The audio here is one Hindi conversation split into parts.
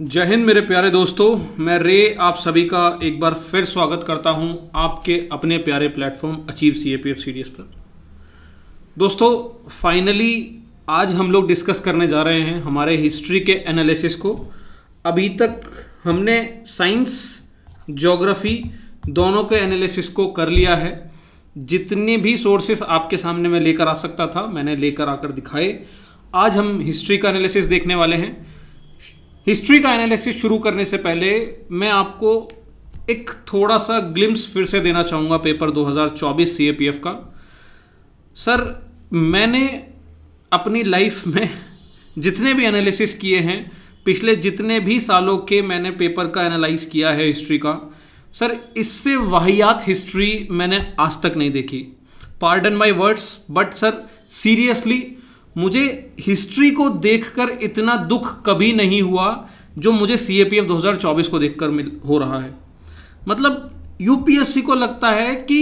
जय हिंद मेरे प्यारे दोस्तों मैं रे आप सभी का एक बार फिर स्वागत करता हूं आपके अपने प्यारे platform achieve C A P F C D S पर दोस्तों फाइनली आज हम लोग डिस्कस करने जा रहे हैं हमारे हिस्ट्री के एनालिसिस को अभी तक हमने साइंस जोग्राफी दोनों के एनालिसिस को कर लिया है जितने भी सोर्सेस आपके सामने मैं लेकर आ सकता था मैंने लेकर आकर दिखाए आज हम हिस्ट्री का एनालिसिस देखने वाले हैं हिस्ट्री का एनालिसिस शुरू करने से पहले मैं आपको एक थोड़ा सा ग्लिम्स फिर से देना चाहूँगा पेपर 2024 सीएपीएफ का सर मैंने अपनी लाइफ में जितने भी एनालिसिस किए हैं पिछले जितने भी सालों के मैंने पेपर का एनालाइज किया है हिस्ट्री का सर इससे वाहियात हिस्ट्री मैंने आज तक नहीं देखी pardon my words but sir seriously मुझे हिस्ट्री को देखकर इतना दुख कभी नहीं हुआ जो मुझे सी ए पी एफ दो हज़ार चौबीस को देखकर मिल हो रहा है मतलब सी को लगता है कि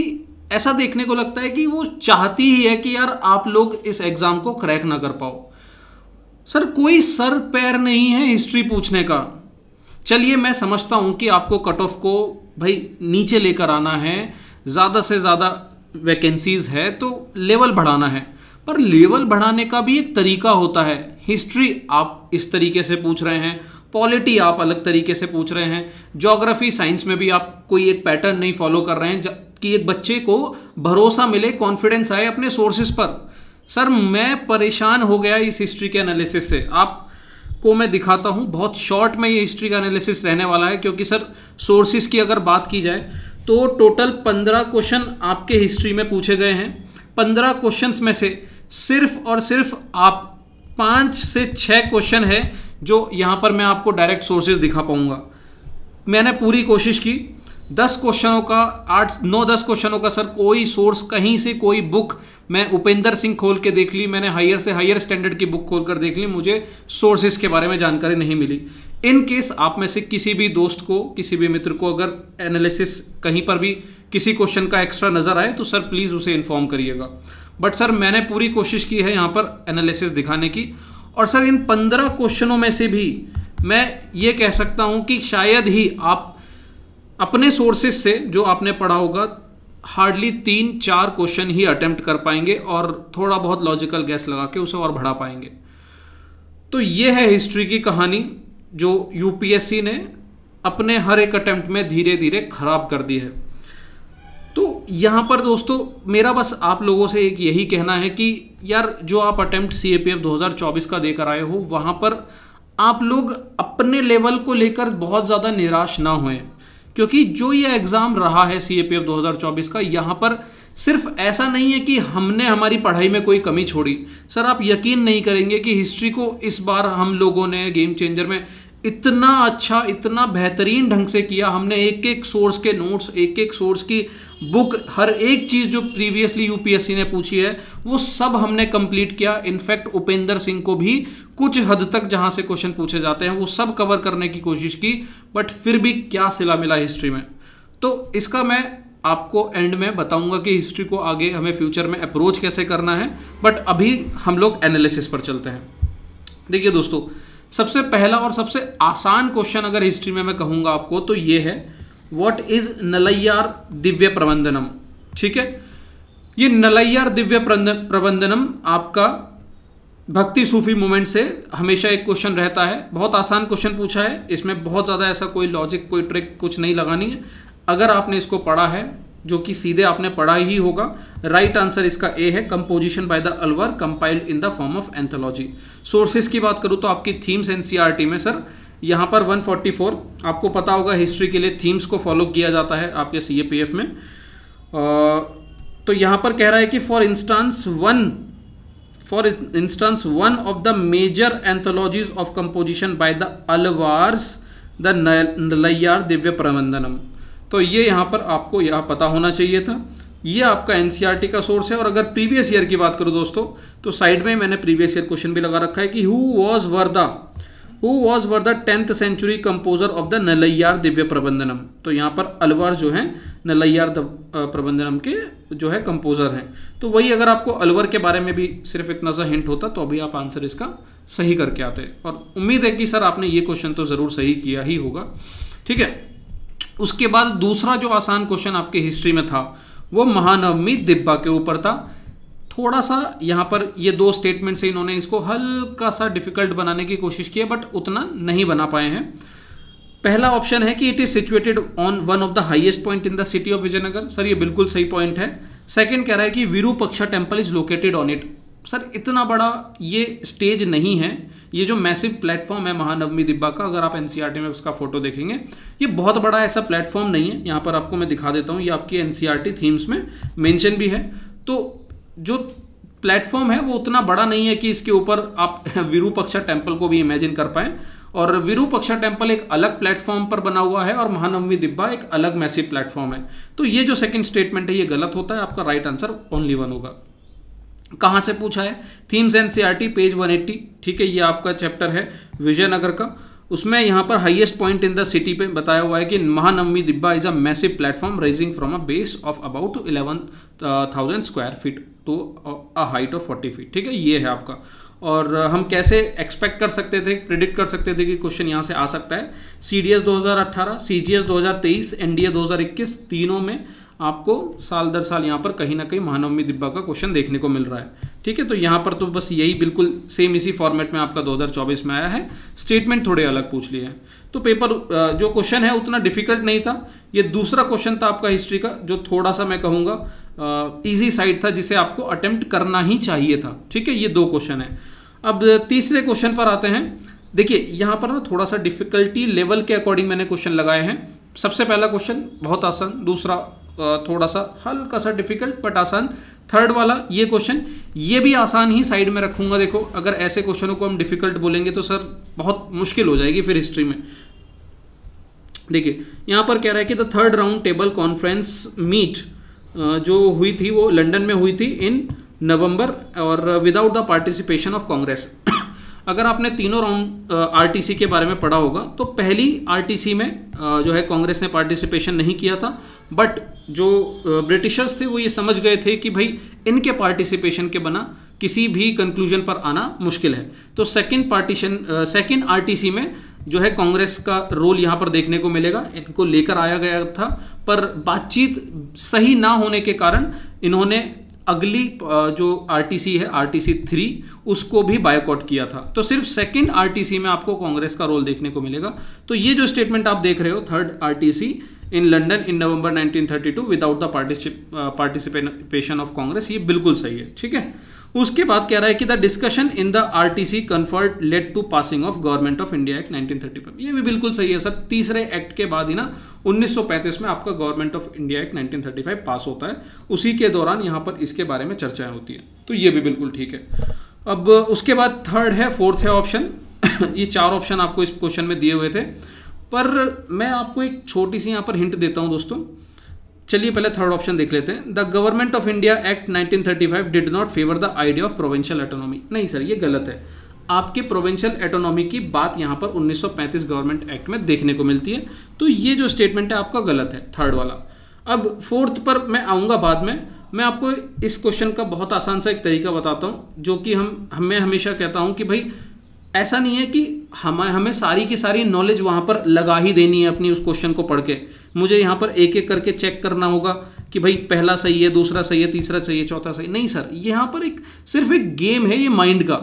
ऐसा देखने को लगता है कि वो चाहती ही है कि यार आप लोग इस एग्ज़ाम को क्रैक ना कर पाओ सर कोई सर पैर नहीं है हिस्ट्री पूछने का चलिए मैं समझता हूँ कि आपको कट ऑफ को भाई नीचे लेकर आना है ज़्यादा से ज़्यादा वैकेंसीज है तो लेवल बढ़ाना है पर लेवल बढ़ाने का भी एक तरीका होता है हिस्ट्री आप इस तरीके से पूछ रहे हैं पॉलिटी आप अलग तरीके से पूछ रहे हैं जोग्राफी साइंस में भी आप कोई एक पैटर्न नहीं फॉलो कर रहे हैं कि एक बच्चे को भरोसा मिले कॉन्फिडेंस आए अपने सोर्सेस पर सर मैं परेशान हो गया इस हिस्ट्री के एनालिसिस से आप को मैं दिखाता हूं बहुत शॉर्ट में ये हिस्ट्री का एनालिसिस रहने वाला है क्योंकि सर सोर्सेस की अगर बात की जाए तो टोटल पंद्रह क्वेश्चन आपके हिस्ट्री में पूछे गए हैं पंद्रह क्वेश्चंस में से सिर्फ और सिर्फ आप पाँच से छः क्वेश्चन है जो यहां पर मैं आपको डायरेक्ट सोर्सेज दिखा पाऊंगा मैंने पूरी कोशिश की दस क्वेश्चनों का आठ नौ दस क्वेश्चनों का सर कोई सोर्स कहीं से कोई बुक मैं उपेंद्र सिंह खोल के देख ली मैंने हायर से हायर स्टैंडर्ड की बुक खोल कर देख ली मुझे सोर्सेज के बारे में जानकारी नहीं मिली इन केस आप में से किसी भी दोस्त को किसी भी मित्र को अगर एनालिसिस कहीं पर भी किसी क्वेश्चन का एक्स्ट्रा नज़र आए तो सर प्लीज़ उसे इन्फॉर्म करिएगा बट सर मैंने पूरी कोशिश की है यहाँ पर एनालिसिस दिखाने की और सर इन पंद्रह क्वेश्चनों में से भी मैं ये कह सकता हूँ कि शायद ही आप अपने सोर्सेज से जो आपने पढ़ा होगा हार्डली तीन चार क्वेश्चन ही अटेम्प्ट कर पाएंगे और थोड़ा बहुत लॉजिकल गैस लगा के उसे और बढ़ा पाएंगे तो ये है हिस्ट्री की कहानी जो यूपीएससी ने अपने हर एक अटेम्प्ट में धीरे धीरे खराब कर दी है यहाँ पर दोस्तों मेरा बस आप लोगों से एक यही कहना है कि यार जो आप attempt C A P F दो हज़ार चौबीस का देकर आए हो वहाँ पर आप लोग अपने लेवल को लेकर बहुत ज़्यादा निराश ना हुए क्योंकि जो ये एग्ज़ाम रहा है सी ए पी एफ दो हज़ार चौबीस का यहाँ पर सिर्फ ऐसा नहीं है कि हमने हमारी पढ़ाई में कोई कमी छोड़ी सर आप यकीन नहीं करेंगे कि हिस्ट्री को इस बार हम लोगों ने गेम चेंजर में इतना अच्छा इतना बेहतरीन ढंग से किया हमने एक एक सोर्स के नोट्स एक एक सोर्स की बुक हर एक चीज़ जो प्रीवियसली यूपीएससी ने पूछी है वो सब हमने कंप्लीट किया इनफैक्ट उपेंद्र सिंह को भी कुछ हद तक जहां से क्वेश्चन पूछे जाते हैं वो सब कवर करने की कोशिश की बट फिर भी क्या सिला मिला हिस्ट्री में तो इसका मैं आपको एंड में बताऊंगा कि हिस्ट्री को आगे हमें फ्यूचर में अप्रोच कैसे करना है बट अभी हम लोग एनालिसिस पर चलते हैं देखिए दोस्तों सबसे पहला और सबसे आसान क्वेश्चन अगर हिस्ट्री में मैं कहूँगा आपको तो ये है वॉट इज नलैयार दिव्य प्रबंधनम ठीक है ये नलैयार दिव्य प्रबंधनम आपका भक्ति सूफी मूवमेंट से हमेशा एक क्वेश्चन रहता है बहुत आसान क्वेश्चन पूछा है इसमें बहुत ज़्यादा ऐसा कोई लॉजिक कोई ट्रिक कुछ नहीं लगानी है अगर आपने इसको पढ़ा है जो कि सीधे आपने पढ़ा ही होगा राइट आंसर इसका ए है composition by the Alvar compiled in the form of anthology sources की बात करूँ तो आपकी थीम्स एनसीईआरटी e में सर यहां पर 144 आपको पता होगा हिस्ट्री के लिए थीम्स को फॉलो किया जाता है आपके सीएपीएफ में तो यहां पर कह रहा है कि for instance one for instance one of the major anthologies of composition by the Alvars the Divya Prabandham तो ये यहाँ पर आपको यह पता होना चाहिए था ये आपका एन e का सोर्स है और अगर प्रीवियस ईयर की बात करूँ दोस्तों तो साइड में मैंने प्रीवियस ईयर क्वेश्चन भी लगा रखा है कि हु वॉज वर्दा who was were the tenth century composer of the Nalayira Divya Prabandham तो यहाँ पर अलवर जो है नलैयार प्रबंधनम के जो है कंपोजर हैं तो वही अगर आपको अलवर के बारे में भी सिर्फ इतना सा हिंट होता तो अभी आप आंसर इसका सही करके आते और उम्मीद है कि सर आपने ये क्वेश्चन तो ज़रूर सही किया ही होगा ठीक है उसके बाद दूसरा जो आसान क्वेश्चन आपके हिस्ट्री में था वो महानवमी दिब्बा के ऊपर था थोड़ा सा यहाँ पर ये दो स्टेटमेंट से इन्होंने इसको हल्का सा डिफिकल्ट बनाने की कोशिश की है बट उतना नहीं बना पाए हैं पहला ऑप्शन है कि it is situated on one of the highest point in the city of Vijayanagara sir ये बिल्कुल सही पॉइंट है सेकंड कह रहा है कि Virupaksha temple is located on it sir इतना बड़ा ये स्टेज नहीं है ये जो मैसिव प्लेटफॉर्म है महानवमी दिब्बा का अगर आप एनसीईआरटी e में उसका फोटो देखेंगे ये बहुत बड़ा ऐसा प्लेटफॉर्म नहीं है यहाँ पर आपको मैं दिखा देता हूँ ये आपकी एनसीईआरटी थीम्स e में मेंशन भी है तो जो प्लेटफॉर्म है वो उतना बड़ा नहीं है कि इसके ऊपर आप विरूपक्षा टेम्पल को भी इमेजिन कर पाए और विरूपक्षा टेम्पल एक अलग प्लेटफॉर्म पर बना हुआ है और महानवमी दिब्बा एक अलग मैसिव प्लेटफॉर्म है तो ये जो सेकंड स्टेटमेंट है ये गलत होता है आपका राइट आंसर ओनली वन होगा कहाँ से पूछा है थीम्स एनसीईआरटी पेज 180 ठीक है ये आपका चैप्टर है विजयनगर का उसमें यहाँ पर highest point in the city पे बताया हुआ है कि Mahanavami Dibba is a massive platform raising from a base of about eleven thousand square feet to a height of forty feet ठीक है ये है आपका और uh, हम कैसे एक्सपेक्ट कर सकते थे प्रिडिक्ट कर सकते थे कि क्वेश्चन यहाँ से आ सकता है सी डी एस दो हज़ार अट्ठारह सी जी एस दो हज़ार तेईस एन डी ए दो हज़ार इक्कीस तीनों में आपको साल दर साल यहाँ पर कहीं ना कहीं महानवमी दिब्बा का क्वेश्चन देखने को मिल रहा है ठीक है तो यहाँ पर तो बस यही बिल्कुल सेम इसी फॉर्मेट में आपका 2024 में आया है स्टेटमेंट थोड़े अलग पूछ लिए हैं तो पेपर जो क्वेश्चन है उतना डिफिकल्ट नहीं था ये दूसरा क्वेश्चन था आपका हिस्ट्री का जो थोड़ा सा मैं कहूँगा ईजी साइड था जिसे आपको अटेम्प्ट करना ही चाहिए था ठीक है ये दो क्वेश्चन है अब तीसरे क्वेश्चन पर आते हैं देखिए यहाँ पर ना थोड़ा सा डिफिकल्टी लेवल के अकॉर्डिंग मैंने क्वेश्चन लगाए हैं सबसे पहला क्वेश्चन बहुत आसान दूसरा थोड़ा सा हल्का सा डिफिकल्ट बट आसान थर्ड वाला ये क्वेश्चन ये भी आसान ही साइड में रखूंगा देखो अगर ऐसे क्वेश्चनों को हम डिफिकल्ट बोलेंगे तो सर बहुत मुश्किल हो जाएगी फिर हिस्ट्री में देखिए यहां पर कह रहा है कि the third round table conference meet जो हुई थी वो लंदन में हुई थी इन नवंबर और without the participation of Congress अगर आपने तीनों राउंड आरटीसी के बारे में पढ़ा होगा तो पहली आरटीसी में आ, जो है कांग्रेस ने पार्टिसिपेशन नहीं किया था बट जो ब्रिटिशर्स थे वो ये समझ गए थे कि भाई इनके पार्टिसिपेशन के बना किसी भी कंक्लूजन पर आना मुश्किल है तो सेकंड पार्टीशन सेकंड आरटीसी में जो है कांग्रेस का रोल यहाँ पर देखने को मिलेगा इनको लेकर आया गया था पर बातचीत सही ना होने के कारण इन्होंने अगली जो आरटीसी है आरटीसी थ्री उसको भी बायकॉट किया था तो सिर्फ सेकेंड आरटीसी में आपको कांग्रेस का रोल देखने को मिलेगा तो ये जो स्टेटमेंट आप देख रहे हो third RTC in London in November 1932 without the participation of Congress ये बिल्कुल सही है ठीक है उसके बाद कह रहा है कि the discussion in the R T C comfort led to passing of Government of India Act 1935 ये भी बिल्कुल सही है सर तीसरे एक्ट के बाद ही ना 1935 में आपका Government of India Act 1935 pass होता है उसी के दौरान यहाँ पर इसके बारे में चर्चाएं होती है तो ये भी बिल्कुल ठीक है अब उसके बाद थर्ड है फोर्थ है ऑप्शन ये चार ऑप्शन आपको इस क्वेश्चन में दिए हुए थे पर मैं आपको एक छोटी सी यहाँ पर हिंट देता हूँ दोस्तों चलिए पहले थर्ड ऑप्शन देख लेते हैं the Government of India Act 1935 did not favour the idea of provincial autonomy नहीं सर ये गलत है आपके प्रोवेंशियल एटोनॉमी की बात यहाँ पर 1935 गवर्नमेंट एक्ट में देखने को मिलती है तो ये जो स्टेटमेंट है आपका गलत है थर्ड वाला अब फोर्थ पर मैं आऊँगा बाद में मैं आपको इस क्वेश्चन का बहुत आसान सा एक तरीका बताता हूँ जो कि हम मैं हमेशा कहता हूँ कि भाई ऐसा नहीं है कि हम हमें सारी की सारी नॉलेज वहाँ पर लगा ही देनी है अपनी उस क्वेश्चन को पढ़ के मुझे यहाँ पर एक एक करके चेक करना होगा कि भाई पहला सही है दूसरा सही है तीसरा सही है चौथा सही नहीं सर यहाँ पर एक सिर्फ एक गेम है ये माइंड का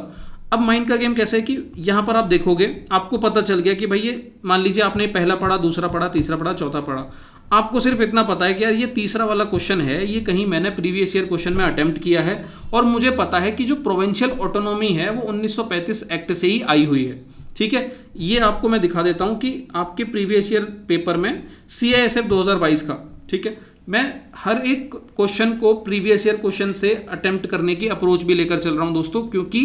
अब माइंड का गेम कैसे है कि यहाँ पर आप देखोगे आपको पता चल गया कि भाई ये मान लीजिए आपने पहला पढ़ा दूसरा पढ़ा तीसरा पढ़ा चौथा पढ़ा आपको सिर्फ इतना पता है कि यार ये तीसरा वाला क्वेश्चन है ये कहीं मैंने प्रीवियस ईयर क्वेश्चन में अटेम्प्ट किया है और मुझे पता है कि जो प्रोवेंशियल ऑटोनॉमी है वो 1935 एक्ट से ही आई हुई है ठीक है ये आपको मैं दिखा देता हूँ कि आपके प्रीवियस ईयर पेपर में सी आई एस एफ दो हज़ार बाईस का ठीक है मैं हर एक क्वेश्चन को प्रीवियस ईयर क्वेश्चन से अटेम्प्ट करने की अप्रोच भी लेकर चल रहा हूँ दोस्तों क्योंकि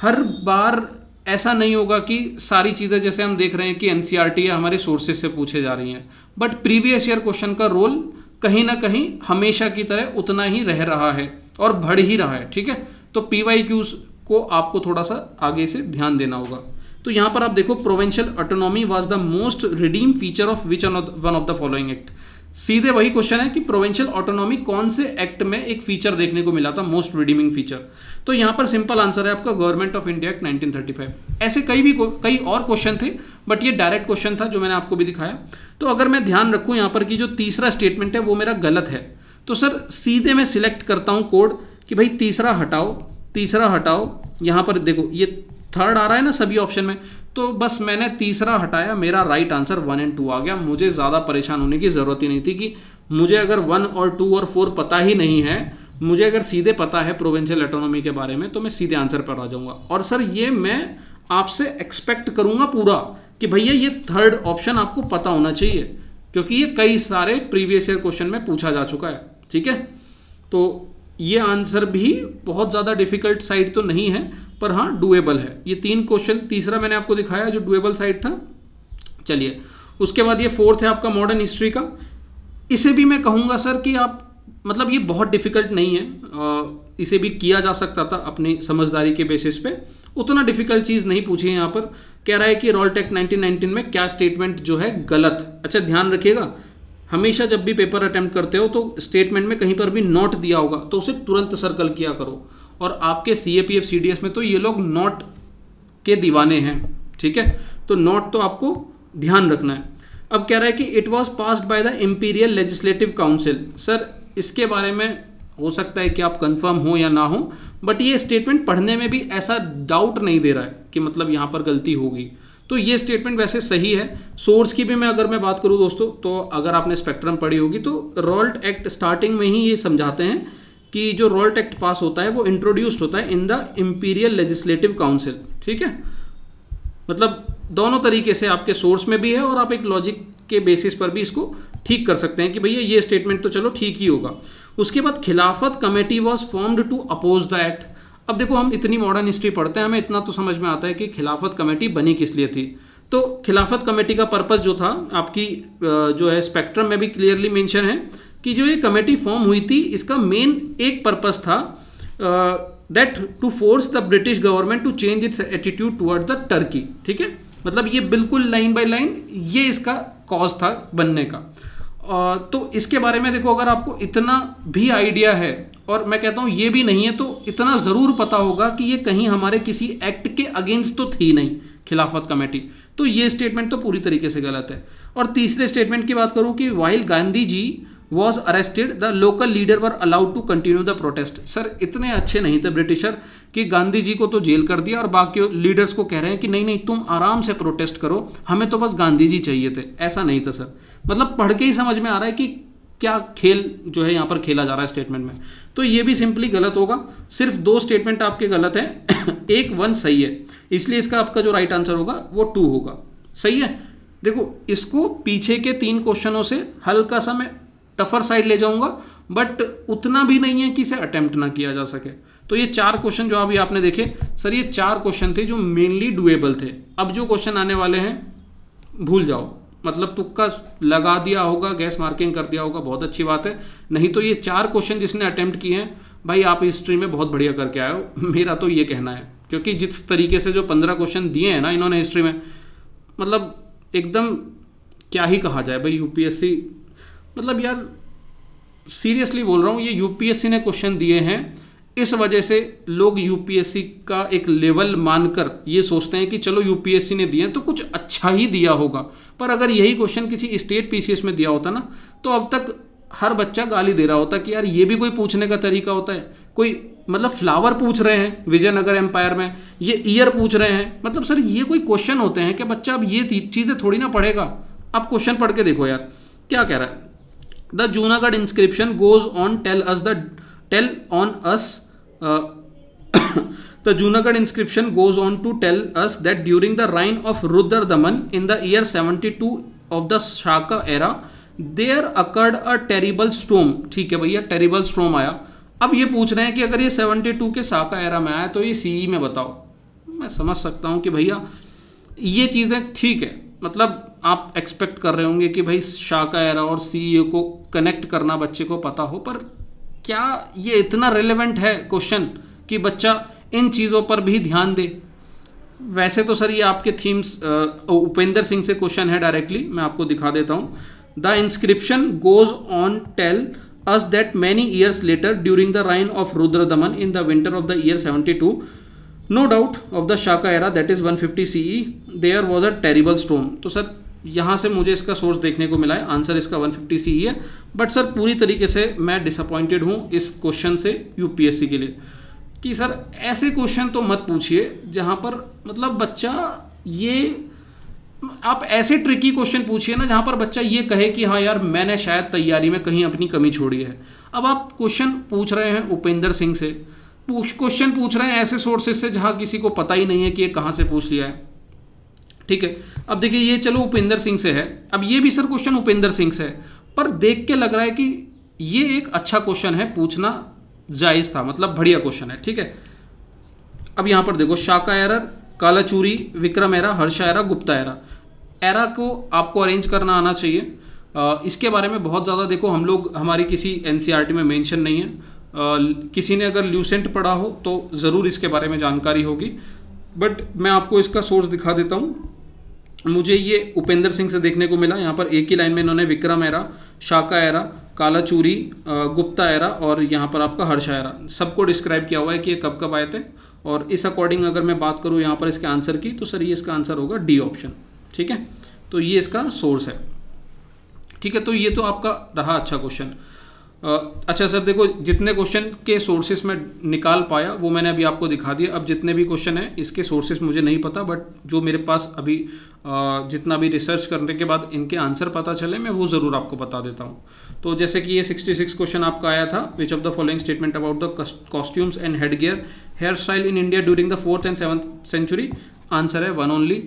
हर बार ऐसा नहीं होगा कि सारी चीज़ें जैसे हम देख रहे हैं कि एन e या हमारे सोर्सेज से पूछे जा रही हैं बट प्रीवियस ईयर क्वेश्चन का रोल कहीं ना कहीं हमेशा की तरह उतना ही रह रहा है और बढ़ ही रहा है ठीक है तो पी को आपको थोड़ा सा आगे से ध्यान देना होगा तो यहां पर आप देखो provincial autonomy was the most redeem feature of which one of the following act सीधे वही क्वेश्चन है कि प्रोवेंशियल ऑटोनॉमी कौन से एक्ट में एक फीचर देखने को मिला था मोस्ट रिडीमिंग फीचर तो यहां पर सिंपल आंसर है आपका गवर्नमेंट ऑफ इंडिया एक्ट 1935 ऐसे कई भी कई और क्वेश्चन थे बट ये डायरेक्ट क्वेश्चन था जो मैंने आपको भी दिखाया तो अगर मैं ध्यान रखू यहां पर कि जो तीसरा स्टेटमेंट है वो मेरा गलत है तो सर सीधे मैं सिलेक्ट करता हूं कोड कि भाई तीसरा हटाओ तीसरा हटाओ यहां पर देखो ये थर्ड आ रहा है ना सभी ऑप्शन में तो बस मैंने तीसरा हटाया मेरा right answer one and two आ गया मुझे ज़्यादा परेशान होने की ज़रूरत ही नहीं थी कि मुझे अगर वन और टू और फोर पता ही नहीं है मुझे अगर सीधे पता है प्रोविंशियल ऑटोनॉमी के बारे में तो मैं सीधे आंसर पर आ जाऊंगा और सर ये मैं आपसे एक्सपेक्ट करूंगा पूरा कि भैया ये थर्ड ऑप्शन आपको पता होना चाहिए क्योंकि ये कई सारे प्रीवियस ईयर क्वेश्चन में पूछा जा चुका है ठीक है तो ये आंसर भी बहुत ज़्यादा डिफिकल्ट साइड तो नहीं है पर हाँ डुएबल है ये तीन क्वेश्चन तीसरा मैंने आपको दिखाया जो डुएबल साइड था चलिए उसके बाद ये फोर्थ है आपका मॉडर्न हिस्ट्री का इसे भी मैं कहूँगा सर कि आप मतलब ये बहुत डिफ़िकल्ट नहीं है इसे भी किया जा सकता था अपनी समझदारी के बेसिस पे उतना डिफिकल्ट चीज़ नहीं पूछी है यहाँ पर कह रहा है कि रॉल टेक्ट नाइनटीन में क्या स्टेटमेंट जो है गलत अच्छा ध्यान रखिएगा हमेशा जब भी पेपर अटैम्प्ट करते हो तो स्टेटमेंट में कहीं पर भी नॉट दिया होगा तो उसे तुरंत सर्कल किया करो और आपके C A P F C D S में तो ये लोग नॉट के दीवाने हैं ठीक है तो नॉट तो आपको ध्यान रखना है अब कह रहा है कि it was passed by the imperial legislative council sir इसके बारे में हो सकता है कि आप कंफर्म हो या ना हो बट ये स्टेटमेंट पढ़ने में भी ऐसा डाउट नहीं दे रहा है कि मतलब यहाँ पर गलती होगी तो ये स्टेटमेंट वैसे सही है सोर्स की भी मैं अगर मैं बात करूँ दोस्तों तो अगर आपने स्पेक्ट्रम पढ़ी होगी तो रॉल्ट एक्ट स्टार्टिंग में ही ये समझाते हैं कि जो रॉल्ट एक्ट पास होता है वो इंट्रोड्यूस्ड होता है in the imperial legislative council ठीक है मतलब दोनों तरीके से आपके सोर्स में भी है और आप एक लॉजिक के बेसिस पर भी इसको ठीक कर सकते हैं कि भैया ये स्टेटमेंट तो चलो ठीक ही होगा उसके बाद Khilafat committee was formed to oppose the act अब देखो हम इतनी मॉडर्न हिस्ट्री पढ़ते हैं हमें इतना तो समझ में आता है कि खिलाफत कमेटी बनी किस लिए थी तो खिलाफत कमेटी का पर्पस जो था आपकी जो है स्पेक्ट्रम में भी क्लियरली मेंशन है कि जो ये कमेटी फॉर्म हुई थी इसका मेन एक पर्पस था that to force the British government to change its attitude toward the Turkey ठीक है मतलब ये बिल्कुल लाइन बाय लाइन ये इसका कॉज था बनने का तो इसके बारे में देखो अगर आपको इतना भी आइडिया है और मैं कहता हूँ ये भी नहीं है तो इतना ज़रूर पता होगा कि ये कहीं हमारे किसी एक्ट के अगेंस्ट तो थी नहीं खिलाफत कमेटी तो ये स्टेटमेंट तो पूरी तरीके से गलत है और तीसरे स्टेटमेंट की बात करूँ कि while Gandhi ji was arrested the local leader were allowed to continue the protest sir इतने अच्छे नहीं थे ब्रिटिशर कि गांधी जी को तो जेल कर दिया और बाकी लीडर्स को कह रहे हैं कि नहीं नहीं तुम आराम से प्रोटेस्ट करो हमें तो बस गांधी जी चाहिए थे ऐसा नहीं था सर मतलब पढ़ के ही समझ में आ रहा है कि क्या खेल जो है यहाँ पर खेला जा रहा है स्टेटमेंट में तो ये भी सिंपली गलत होगा सिर्फ दो स्टेटमेंट आपके गलत हैं एक वन सही है इसलिए इसका आपका जो राइट आंसर होगा वो टू होगा सही है देखो इसको पीछे के तीन क्वेश्चनों से हल्का सा मैं टफर साइड ले जाऊंगा बट उतना भी नहीं है कि इसे अटेम्प्ट ना किया जा सके तो ये चार क्वेश्चन जो अभी आपने देखे सर ये चार क्वेश्चन थे जो मेनली डुएबल थे अब जो क्वेश्चन आने वाले हैं भूल जाओ मतलब तुक्का लगा दिया होगा गैस मार्किंग कर दिया होगा बहुत अच्छी बात है नहीं तो ये चार क्वेश्चन जिसने अटेम्प्ट किए हैं भाई आप हिस्ट्री में बहुत बढ़िया करके आए हो मेरा तो ये कहना है क्योंकि जिस तरीके से जो पंद्रह क्वेश्चन दिए हैं ना इन्होंने हिस्ट्री में मतलब एकदम क्या ही कहा जाए भाई यूपीएससी मतलब यार सीरियसली बोल रहा हूँ ये यूपीएससी ने क्वेश्चन दिए हैं इस वजह से लोग यूपीएससी का एक लेवल मानकर ये सोचते हैं कि चलो यूपीएससी ने दिया तो कुछ अच्छा ही दिया होगा पर अगर यही क्वेश्चन किसी स्टेट पीसीएस में दिया होता ना तो अब तक हर बच्चा गाली दे रहा होता कि यार ये भी कोई पूछने का तरीका होता है कोई मतलब फ्लावर पूछ रहे हैं विजयनगर एम्पायर में ये ईयर पूछ रहे हैं मतलब सर ये कोई क्वेश्चन होते हैं कि बच्चा अब ये चीज़ें थोड़ी ना पढ़ेगा अब क्वेश्चन पढ़ के देखो यार क्या कह रहा है the Junagadh inscription goes on tell us the tell on us the Junagadh inscription goes on to tell us that during the reign of Rudradaman in the year seventy two of the Shaka era there occurred a terrible storm ठीक है भैया टेरिबल स्टोम आया अब ये पूछ रहे हैं कि अगर ये सेवनटी टू के शाका एरा में आया तो ये सीई में बताओ मैं समझ सकता हूँ कि भैया ये चीजें ठीक है मतलब आप एक्सपेक्ट कर रहे होंगे कि भाई एरा और सीईओ e को कनेक्ट करना बच्चे को पता हो पर क्या ये इतना रिलेवेंट है क्वेश्चन कि बच्चा इन चीज़ों पर भी ध्यान दे वैसे तो सर ये आपके थीम्स उपेंद्र सिंह से क्वेश्चन है डायरेक्टली मैं आपको दिखा देता हूँ the inscription goes on tell us that many years later during the reign of Rudradaman in the winter of the year two no doubt of the Shaka era that is C E there was a terrible stone तो सर यहाँ से मुझे इसका सोर्स देखने को मिला है आंसर इसका 150 सी ही है बट सर पूरी तरीके से मैं डिसअपॉइंटेड हूँ इस क्वेश्चन से यूपीएससी के लिए कि सर ऐसे क्वेश्चन तो मत पूछिए जहाँ पर मतलब बच्चा ये आप ऐसे ट्रिकी क्वेश्चन पूछिए ना जहाँ पर बच्चा ये कहे कि हाँ यार मैंने शायद तैयारी में कहीं अपनी कमी छोड़ी है अब आप क्वेश्चन पूछ रहे हैं उपेंद्र सिंह से पूछ क्वेश्चन पूछ रहे हैं ऐसे सोर्सेज से जहाँ किसी को पता ही नहीं है कि ये कहाँ से पूछ लिया है ठीक है अब देखिए ये चलो उपेंद्र सिंह से है अब ये भी सर क्वेश्चन उपेंद्र सिंह से है पर देख के लग रहा है कि ये एक अच्छा क्वेश्चन है पूछना जायज था मतलब बढ़िया क्वेश्चन है ठीक है अब यहां पर देखो Shaka era Kalachuri Vikram era Harsha era Gupta era era को आपको अरेंज करना आना चाहिए आ, इसके बारे में बहुत ज़्यादा देखो हम लोग हमारी किसी एनसीआरटी e में मेंशन नहीं है आ, किसी ने अगर ल्यूसेंट पढ़ा हो तो ज़रूर इसके बारे में जानकारी होगी बट मैं आपको इसका सोर्स दिखा देता हूँ मुझे ये उपेंद्र सिंह से देखने को मिला यहाँ पर एक ही लाइन में इन्होंने Vikram era Shaka era Kalachuri Gupta era और यहाँ पर आपका हर्ष एरा सबको डिस्क्राइब किया हुआ है कि ये कब कब आए थे और इस अकॉर्डिंग अगर मैं बात करूँ यहाँ पर इसके आंसर की तो सर ये इसका आंसर होगा डी ऑप्शन ठीक है तो ये इसका सोर्स है ठीक है तो ये तो आपका रहा अच्छा क्वेश्चन अच्छा सर देखो जितने क्वेश्चन के सोर्सेस मैं निकाल पाया वो मैंने अभी आपको दिखा दिया अब जितने भी क्वेश्चन हैं इसके सोर्सेस मुझे नहीं पता बट जो मेरे पास अभी जितना भी रिसर्च करने के बाद इनके आंसर पता चले मैं वो ज़रूर आपको बता देता हूँ तो जैसे कि ये 66 क्वेश्चन आपका आया था which of the following statement about the costumes and headgear hairstyle in India during the fourth and seventh century answer है वन ओनली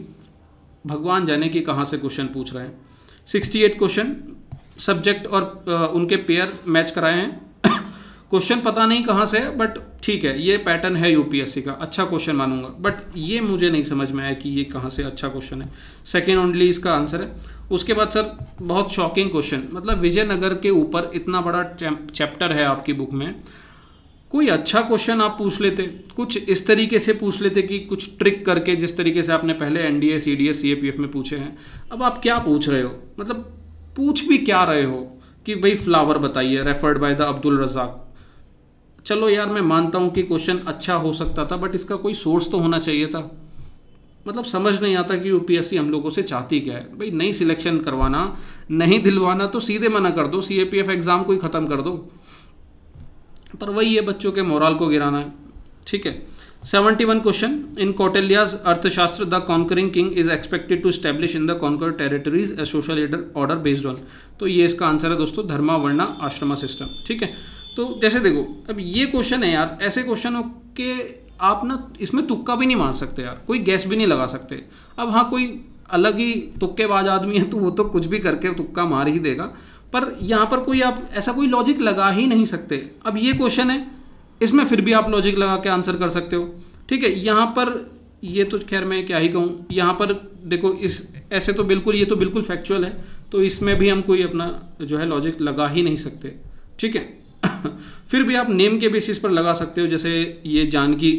भगवान जाने की कहाँ से क्वेश्चन पूछ रहे हैं 68 क्वेश्चन सब्जेक्ट और uh, उनके पेयर मैच कराए हैं क्वेश्चन पता नहीं कहाँ से बट ठीक है ये पैटर्न है यूपीएससी का अच्छा क्वेश्चन मानूंगा बट ये मुझे नहीं समझ में आया कि ये कहाँ से अच्छा क्वेश्चन है सेकेंड ओनली इसका आंसर है उसके बाद सर बहुत शॉकिंग क्वेश्चन मतलब विजयनगर के ऊपर इतना बड़ा चैप्टर है आपकी बुक में कोई अच्छा क्वेश्चन आप पूछ लेते कुछ इस तरीके से पूछ लेते कि कुछ ट्रिक करके जिस तरीके से आपने पहले एनडीए सीडीएस सीएपीएफ में पूछे हैं अब आप क्या पूछ रहे हो मतलब पूछ भी क्या रहे हो कि भाई फ्लावर बताइए referred by the Abdul Razzaq चलो यार मैं मानता हूँ कि क्वेश्चन अच्छा हो सकता था बट इसका कोई सोर्स तो होना चाहिए था मतलब समझ नहीं आता कि यूपीएससी हम लोगों से चाहती क्या है भाई नहीं सिलेक्शन करवाना नहीं दिलवाना तो सीधे मना कर दो सी एग्ज़ाम को ही ख़त्म कर दो पर वही है बच्चों के मोरल को गिराना है ठीक है seventy question in in Arthashastra the conquering king is expected to establish in the conquer territories a social leader order based on तो ये इसका आंसर है दोस्तों धर्मा वर्णा आश्रमा सिस्टम ठीक है तो जैसे देखो अब ये क्वेश्चन है यार ऐसे हो के आप ना इसमें तुक्का भी नहीं मार सकते यार कोई गैस भी नहीं लगा सकते अब हाँ कोई अलग ही तुक्केबाज आदमी है तो वो तो कुछ भी करके तुक्का मार ही देगा पर यहाँ पर कोई आप ऐसा कोई लॉजिक लगा ही नहीं सकते अब ये क्वेश्चन है इसमें फिर भी आप लॉजिक लगा के आंसर कर सकते हो ठीक है यहाँ पर ये तो खैर मैं क्या ही कहूँ यहाँ पर देखो इस ऐसे तो बिल्कुल ये तो बिल्कुल फैक्चुअल है तो इसमें भी हम कोई अपना जो है लॉजिक लगा ही नहीं सकते ठीक है फिर भी आप नेम के बेसिस पर लगा सकते हो जैसे ये जानकी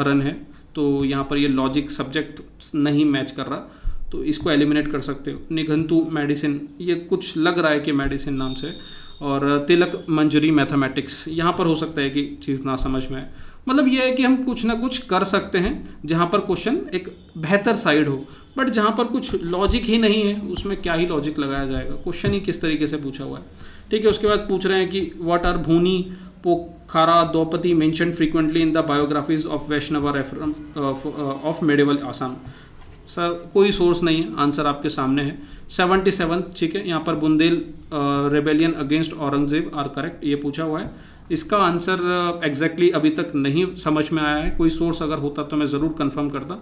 हरन है तो यहाँ पर ये लॉजिक सब्जेक्ट नहीं मैच कर रहा तो इसको एलिमिनेट कर सकते हो निघंतु मेडिसिन ये कुछ लग रहा है कि मेडिसिन नाम से और तिलक मंजरी मैथमेटिक्स यहाँ पर हो सकता है कि चीज़ ना समझ में मतलब ये है कि हम कुछ ना कुछ कर सकते हैं जहाँ पर क्वेश्चन एक बेहतर साइड हो बट जहाँ पर कुछ लॉजिक ही नहीं है उसमें क्या ही लॉजिक लगाया जाएगा क्वेश्चन ही किस तरीके से पूछा हुआ है ठीक है उसके बाद पूछ रहे हैं कि व्हाट आर भूनी पोखारा Draupadi mentioned frequently in the biographies of Vaishnav of medieval Assam sir कोई सोर्स नहीं है आंसर आपके सामने है सेवेंटी सेवन ठीक है यहाँ पर Bundela rebellion against Aurangzeb are correct ये पूछा हुआ है इसका आंसर एग्जैक्टली exactly अभी तक नहीं समझ में आया है कोई सोर्स अगर होता तो मैं ज़रूर कन्फर्म करता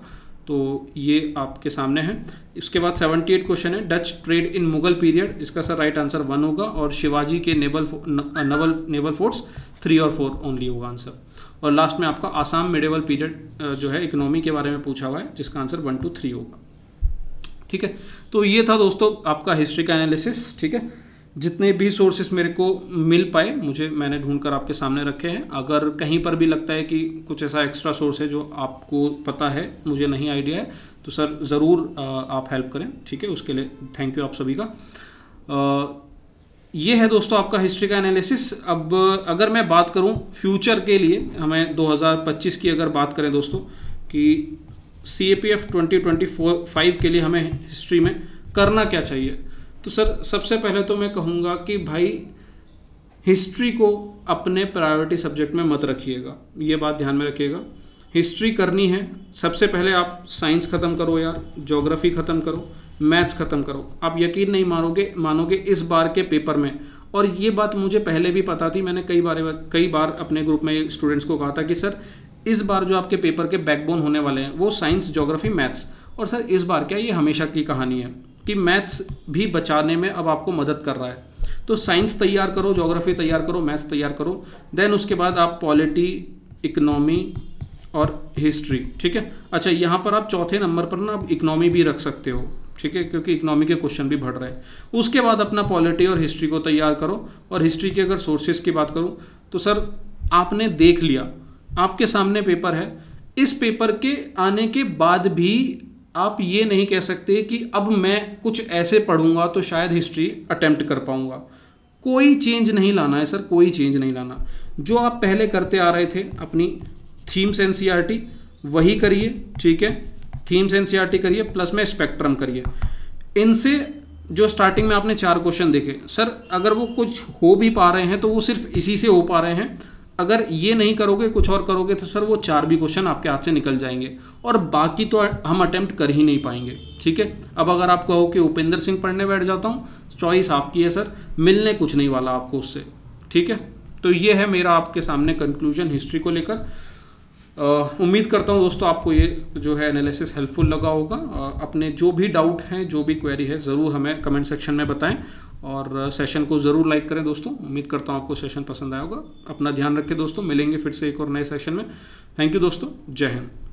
तो ये आपके सामने है इसके बाद 78 क्वेश्चन है Dutch trade in Mughal period इसका सर राइट आंसर वन होगा और शिवाजी के naval naval naval forts three और फोर ओनली होगा आंसर और लास्ट में आपका आसाम मिडेवल पीरियड जो है इकोनॉमी के बारे में पूछा हुआ है जिसका आंसर वन टू थ्री होगा ठीक है तो ये था दोस्तों आपका हिस्ट्री का एनालिसिस ठीक है जितने भी सोर्सेस मेरे को मिल पाए मुझे मैंने ढूंढ कर आपके सामने रखे हैं अगर कहीं पर भी लगता है कि कुछ ऐसा एक्स्ट्रा सोर्स है जो आपको पता है मुझे नहीं आइडिया है तो सर ज़रूर आप हेल्प करें ठीक है उसके लिए थैंक यू आप सभी का ये है दोस्तों आपका हिस्ट्री का एनालिसिस अब अगर मैं बात करूं फ्यूचर के लिए हमें 2025 की अगर बात करें दोस्तों कि C A P F twenty twenty four five के लिए हमें हिस्ट्री में करना क्या चाहिए तो सर सबसे पहले तो मैं कहूँगा कि भाई हिस्ट्री को अपने प्रायोरिटी सब्जेक्ट में मत रखिएगा ये बात ध्यान में रखिएगा हिस्ट्री करनी है सबसे पहले आप साइंस ख़त्म करो यार जोग्राफ़ी ख़त्म करो मैथ्स ख़त्म करो आप यकीन नहीं मारोगे मानोगे इस बार के पेपर में और ये बात मुझे पहले भी पता थी मैंने कई बार कई बार अपने ग्रुप में स्टूडेंट्स को कहा था कि सर इस बार जो आपके पेपर के बैकबोन होने वाले हैं वो साइंस जोग्राफी मैथ्स और सर इस बार क्या ये हमेशा की कहानी है कि मैथ्स भी बचाने में अब आपको मदद कर रहा है तो साइंस तैयार करो जोग्राफी तैयार करो मैथ्स तैयार करो देन उसके बाद आप पॉलिटी इकनॉमी और हिस्ट्री ठीक है अच्छा यहाँ पर आप चौथे नंबर पर ना आप इकनॉमी भी रख सकते हो ठीक है क्योंकि इकोनॉमी के क्वेश्चन भी बढ़ रहे हैं उसके बाद अपना पॉलिटी और हिस्ट्री को तैयार करो और हिस्ट्री के अगर सोर्सेज की बात करूँ तो सर आपने देख लिया आपके सामने पेपर है इस पेपर के आने के बाद भी आप ये नहीं कह सकते कि अब मैं कुछ ऐसे पढ़ूंगा तो शायद हिस्ट्री अटेम्प्ट कर पाऊंगा कोई चेंज नहीं लाना है सर कोई चेंज नहीं लाना जो आप पहले करते आ रहे थे अपनी थीम्स एन e वही करिए ठीक है थीम्स एनसीईआरटी करिए प्लस में स्पेक्ट्रम करिए इनसे जो स्टार्टिंग में आपने चार क्वेश्चन देखे सर अगर वो कुछ हो भी पा रहे हैं तो वो सिर्फ इसी से हो पा रहे हैं अगर ये नहीं करोगे कुछ और करोगे तो सर वो चार भी क्वेश्चन आपके हाथ से निकल जाएंगे और बाकी तो हम अटेम्प्ट कर ही नहीं पाएंगे ठीक है अब अगर आप कहो कि उपेंद्र सिंह पढ़ने बैठ जाता हूँ चॉइस आपकी है सर मिलने कुछ नहीं वाला आपको उससे ठीक है तो ये है मेरा आपके सामने कंक्लूजन हिस्ट्री को लेकर उम्मीद करता हूँ दोस्तों आपको ये जो है एनालिसिस हेल्पफुल लगा होगा अपने जो भी डाउट हैं जो भी क्वेरी है ज़रूर हमें कमेंट सेक्शन में बताएं और सेशन को ज़रूर लाइक करें दोस्तों उम्मीद करता हूँ आपको सेशन पसंद आया होगा अपना ध्यान रखें दोस्तों मिलेंगे फिर से एक और नए सेशन में थैंक यू दोस्तों जय हिंद